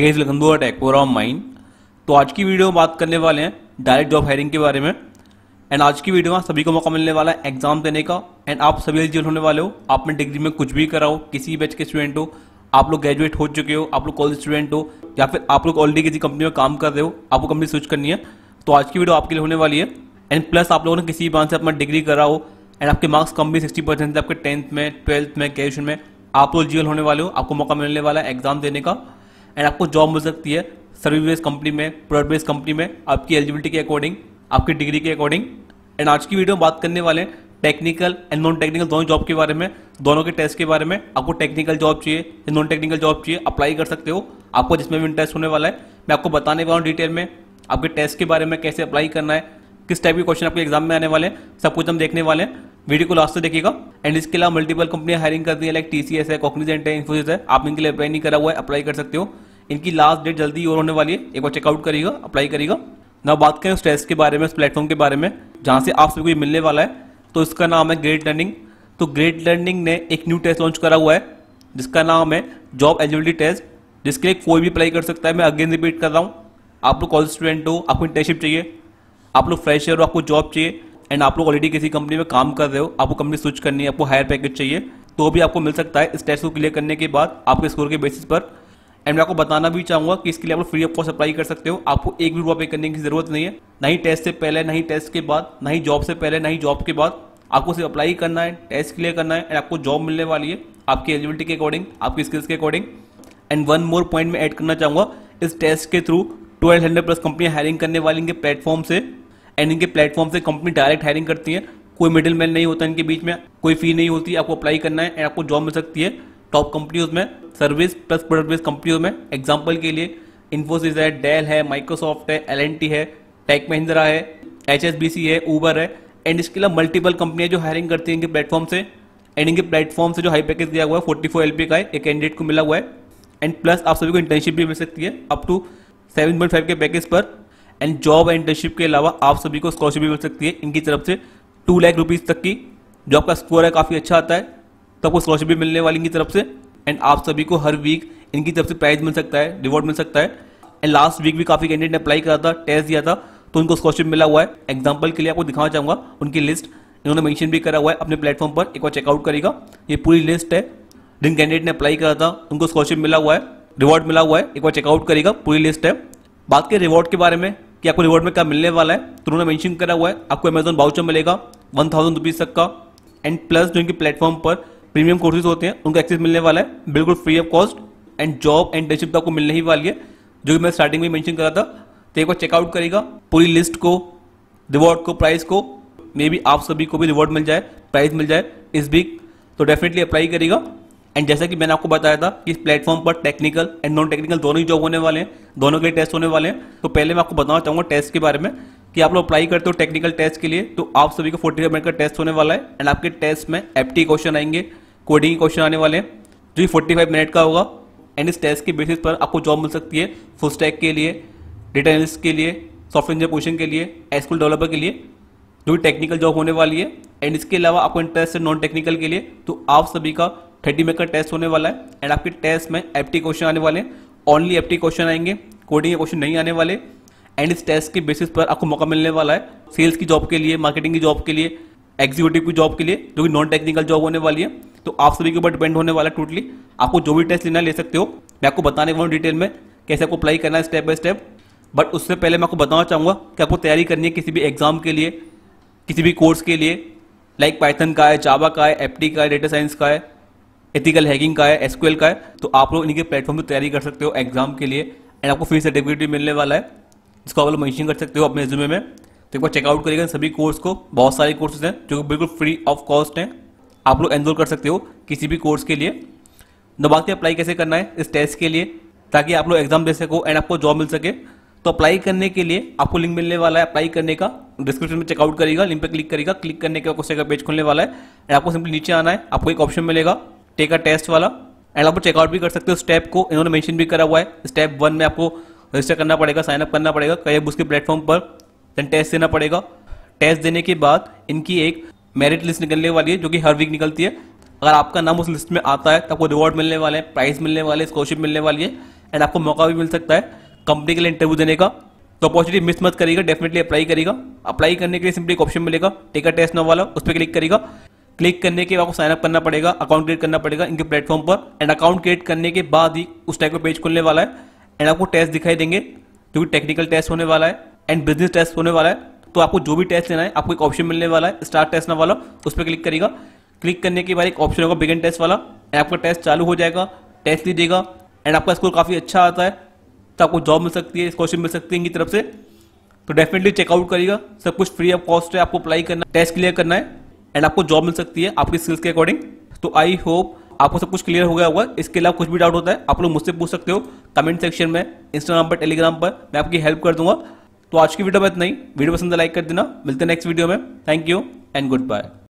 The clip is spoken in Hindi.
गाइस लखनऊ अटैक माइन तो आज की वीडियो में बात करने वाले हैं डायरेक्ट जॉब हायरिंग के बारे में एंड आज की वीडियो में सभी को मौका मिलने वाला है एग्जाम देने का एंड आप सभी एलिजिबल होने वाले हो आपने डिग्री में कुछ भी कराओ किसी बैच के स्टूडेंट हो आप लोग ग्रेजुएट हो चुके हो आप लोग कॉलेज स्टूडेंट हो या फिर आप लोग ऑलरेडी किसी कंपनी में काम कर रहे हो आपको कंपनी स्विच करनी है तो आज की वीडियो आपके लिए होने वाली है एंड प्लस आप लोगों ने किसी ब्रांच से अपना डिग्री करा हो एंड आपके मार्क्स कम भी सिक्सटी परसेंट आपके टेंथ में ट्वेल्थ में ग्रेजुएशन में आप लोग एलिजिबल होने वाले हो आपको मौका मिलने वाला है एग्जाम देने का एंड आपको जॉब मिल सकती है सर्विस बेस्ड कंपनी में प्रोडक्ट बेस्ड कंपनी में आपकी एलिजिबिलिटी के अकॉर्डिंग आपकी डिग्री के अकॉर्डिंग एंड आज की वीडियो में बात करने वाले हैं टेक्निकल एंड नॉन टेक्निकल दोनों जॉब के बारे में दोनों के टेस्ट के बारे में आपको टेक्निकल जॉब चाहिए या नॉन टेक्निकल जॉब चाहिए अप्लाई कर सकते हो आपको जिसमें भी इंटरेस्ट होने वाला है मैं आपको बताने वाला हूँ डिटेल में आपके टेस्ट के बारे में कैसे अप्लाई करना है किस टाइप के क्वेश्चन आपके एग्जाम में आने वाले हैं सब कुछ हम देखने वाले हैं वीडियो को लास्ट तक देखिएगा एंड इसके अलावा मल्टीपल कंपनी हायरिंग कर रही है लाइक टीसीएस है कॉग्निजेंट है इन्फोसिस है आप इनके लिए अप्लाई नहीं करा हुआ है अप्लाई कर सकते हो इनकी लास्ट डेट जल्दी और होने वाली है एक बार चेकआउट करिएगा अप्लाई करिएगा ना बात करें उस टेस्ट के बारे में उस प्लेटफॉर्म के बारे में जहाँ से आप ये मिलने वाला है तो इसका नाम है ग्रेट लर्निंग तो ग्रेट लर्निंग ने एक न्यू टेस्ट लॉन्च करा हुआ है जिसका नाम है जॉब एलिजिबिलिटी टेस्ट जिसके लिए कोई भी अप्लाई कर सकता है मैं अगेन रिपीट कर रहा हूँ आप लोग कॉलेज स्टूडेंट हो आपको इंटर्नशिप चाहिए आप लोग फ्रेशर हो आपको जॉब चाहिए एंड आप लोग ऑलरेडी किसी कंपनी में काम कर रहे हो आपको कंपनी स्विच करनी है आपको हायर पैकेज चाहिए तो भी आपको मिल सकता है इस टेस्ट को क्लियर करने के बाद आपके स्कोर के बेसिस पर एंड मैं आपको बताना भी चाहूंगा कि इसके लिए आप फ्री ऑफ कॉस्ट अप्लाई कर सकते हो आपको एक भी रुपया पे करने की जरूरत नहीं है ना ही टेस्ट से पहले ना ही टेस्ट के बाद ना ही जॉब से पहले ना ही जॉब के बाद आपको सिर्फ अप्लाई करना है टेस्ट क्लियर करना है एंड आपको जॉब मिलने वाली है आपकी एलिजिबिलिटी के अकॉर्डिंग आपकी स्किल्स के according and one more point में ऐड करना चाहूंगा इस टेस्ट के थ्रू ट्वेल्व हंड्रेड प्लस कंपनियाँ हायरिंग करने वाली इनके प्लेटफॉर्म से एंड इनके प्लेटफॉर्म से कंपनी डायरेक्ट हायरिंग करती है कोई मिडिल मैन नहीं होता इनके बीच में कोई फी नहीं होती आपको अप्लाई करना है एंड आपको जॉब मिल सकती है टॉप कंपनियों में सर्विस प्लस प्रोडक्ट बेस्ड कंपनियों में एग्जाम्पल के लिए इन्फोसिस है डेल है माइक्रोसॉफ्ट है एल है टेक महिंद्रा है एच है ऊबर है एंड इसके अलावा मल्टीपल कंपनियां जो हायरिंग करती हैं इनके प्लेटफॉर्म से एंड इनके प्लेटफॉर्म से जो हाई पैकेज दिया हुआ है फोर्टी फोर एल का है एक कैंडिडेट को मिला हुआ है एंड प्लस आप सभी को इंटर्नशिप भी मिल सकती है up to seven point five के पैकेज पर एंड जॉब एंड इंटर्नशिप के अलावा आप सभी को स्कॉलरशिप भी मिल सकती है इनकी तरफ से टू लाख रुपीज़ तक की जो आपका स्कोर है काफ़ी अच्छा आता है तो आपको स्कॉलरशिप भी मिलने वाली इनकी तरफ से एंड आप सभी को हर वीक इनकी तरफ से प्राइज मिल सकता है रिवॉर्ड मिल सकता है एंड लास्ट वीक भी काफ़ी कैंडिडेट ने अप्लाई करा था टेस्ट दिया था तो उनको स्कॉलरशिप मिला हुआ है एग्जाम्पल के लिए आपको दिखाना चाहूँगा उनकी लिस्ट इन्होंने मेंशन भी करा हुआ है अपने प्लेटफॉर्म पर एक बार चेकआउट करेगा ये पूरी लिस्ट है जिन कैंडिडेट ने अप्लाई करा था उनको स्कॉलरशिप मिला हुआ है रिवॉर्ड मिला हुआ है एक बार चेकआउट करेगा पूरी लिस्ट है बात के रिवॉर्ड के बारे में कि आपको रिवॉर्ड में क्या मिलने वाला है तो उन्होंने मैंशन करा हुआ है आपको अमेजोन बाउचर मिलेगा वन थाउजेंड रुपीज़ तक का एंड प्लस जो इनके प्लेटफॉर्म पर प्रीमियम कोर्सेज होते हैं उनका एक्सेस मिलने वाला है बिल्कुल free of cost and job and डेशिप तो आपको मिलने ही वाली है जो कि मैं स्टार्टिंग में मैंशन करा था तो एक बार चेकआउट करेगा पूरी लिस्ट को रिवॉर्ड को प्राइस को मे बी आप सभी को भी रिवॉर्ड मिल जाए प्राइस मिल जाए इस वीक तो डेफिनेटली अप्लाई करेगा एंड जैसा कि मैंने आपको बताया था कि इस प्लेटफॉर्म पर टेक्निकल एंड नॉन टेक्निकल दोनों ही जॉब होने वाले हैं दोनों के टेस्ट होने वाले हैं तो पहले मैं आपको बताना चाहूँगा टेस्ट के बारे में कि आप लोग अप्लाई करते हो टेक्निकल टेस्ट के लिए तो आप सभी को फोर्टी मिनट का टेस्ट होने वाला है एंड आपके टेस्ट में एप्टी क्वेश्चन आएंगे कोडिंग क्वेश्चन आने वाले हैं जो फोर्टी फाइव मिनट का होगा एंड इस टेस्ट के बेसिस पर आपको जॉब मिल सकती है फुल स्टैक के लिए डेटा एनलिस के लिए सॉफ्टवेयर इंजीनियर पोजिशन के लिए एसक्यूल डेवलपर के लिए जो भी टेक्निकल जॉब होने वाली है एंड इसके अलावा आपको इंटरेस्ट है नॉन टेक्निकल के लिए तो आप सभी का थर्टी मेकर का टेस्ट होने वाला है एंड आपके टेस्ट में एप्टी क्वेश्चन आने वाले हैं ओनली टी क्वेश्चन आएंगे कोडिंग के क्वेश्चन नहीं आने वाले एंड इस टेस्ट के बेसिस पर आपको मौका मिलने वाला है सेल्स की जॉब के लिए मार्केटिंग की जॉब के लिए एग्जीक्यूटिव की जॉब के लिए जो कि नॉन टेक्निकल जॉब होने वाली है तो आप सभी के ऊपर डिपेंड होने वाला है टोटली आपको जो भी टेस्ट लेना ले सकते हो मैं आपको बताने वाला हूँ डिटेल में कैसे आपको अप्लाई करना है स्टेप बाय स्टेप बट उससे पहले मैं आपको बताना चाहूँगा कि आपको तैयारी करनी है किसी भी एग्जाम के लिए किसी भी कोर्स के लिए लाइक पाइथन का है जावा का है एप्टी का है डेटा साइंस का है एथिकल हैकिंग का है एसक्यूएल का है तो आप लोग इनके प्लेटफॉर्म पर तैयारी कर सकते हो एग्जाम के लिए एंड आपको फ्री सर्टिफिकेट मिलने वाला है जिसको आप लोग मैंशन कर सकते हो अपने रिज्यूमे में तो एक बार चेकआउट करिएगा सभी कोर्स को बहुत सारे कोर्सेज हैं जो कि बिल्कुल फ्री ऑफ कॉस्ट हैं आप लोग एनरोल कर सकते हो किसी भी कोर्स के लिए दबाग के अप्लाई कैसे करना है इस टेस्ट के लिए ताकि आप लोग एग्जाम दे सको एंड आपको जॉब मिल सके तो अप्लाई करने के लिए आपको लिंक मिलने वाला है अप्लाई करने का डिस्क्रिप्शन में चेकआउट करेगा लिंक पर क्लिक करेगा क्लिक करने के बाद उसका पेज खुलने वाला है एंड आपको सिंपली नीचे आना है आपको एक ऑप्शन मिलेगा टेक अ टेस्ट वाला एंड आप चेकआउट भी कर सकते हो स्टेप को इन्होंने मेंशन भी करा हुआ है स्टेप वन में आपको रजिस्टर करना पड़ेगा साइनअप करना पड़ेगा कई उसके प्लेटफॉर्म पर देन टेस्ट देना पड़ेगा टेस्ट देने के बाद इनकी एक मेरिट लिस्ट निकलने वाली है जो कि हर वीक निकलती है अगर आपका नाम उस लिस्ट में आता है तो आपको रिवॉर्ड मिलने वाले हैं प्राइज मिलने वाले स्कॉलरशिप मिलने वाली है एंड आपको मौका भी मिल सकता है कंपनी के लिए इंटरव्यू देने का तो अपॉर्चुनिटी मिस मत करेगा डेफिनेटली अप्लाई करेगा अप्लाई करने के लिए सिंपली एक ऑप्शन मिलेगा टेक अ टेस्ट नाम वाला उस पर क्लिक करेगा क्लिक करने के बाद आपको साइनअप करना पड़ेगा अकाउंट क्रिएट करना पड़ेगा इनके प्लेटफॉर्म पर एंड अकाउंट क्रिएट करने के बाद ही उस टाइप का पेज खुलने वाला है एंड आपको टेस्ट दिखाई देंगे जो कि टेक्निकल टेस्ट होने वाला है एंड बिजनेस टेस्ट होने वाला है तो आपको जो भी टेस्ट लेना है आपको एक ऑप्शन मिलने वाला है स्टार्ट टेस्ट ना वाला उस पर क्लिक करेगा क्लिक करने के बाद एक ऑप्शन होगा बिगन टेस्ट वाला एंड आपका टेस्ट चालू हो जाएगा टेस्ट लीजिएगा एंड आपका स्कोर काफ़ी अच्छा आता है तो आपको जॉब मिल सकती है स्कॉलरशिप मिल सकती है इनकी तरफ से तो डेफिनेटली चेकआउट करिएगा सब कुछ फ्री ऑफ कॉस्ट है आपको अप्लाई करना टेस्ट क्लियर करना है एंड आपको जॉब मिल सकती है आपकी स्किल्स के अकॉर्डिंग तो आई होप आपको सब कुछ क्लियर हो गया होगा इसके अलावा कुछ भी डाउट होता है आप लोग मुझसे पूछ सकते हो कमेंट सेक्शन में इंस्टाग्राम पर टेलीग्राम पर मैं आपकी हेल्प कर दूंगा तो आज की वीडियो में इतना ही वीडियो पसंद लाइक कर देना मिलते हैं नेक्स्ट वीडियो में thank you and good bye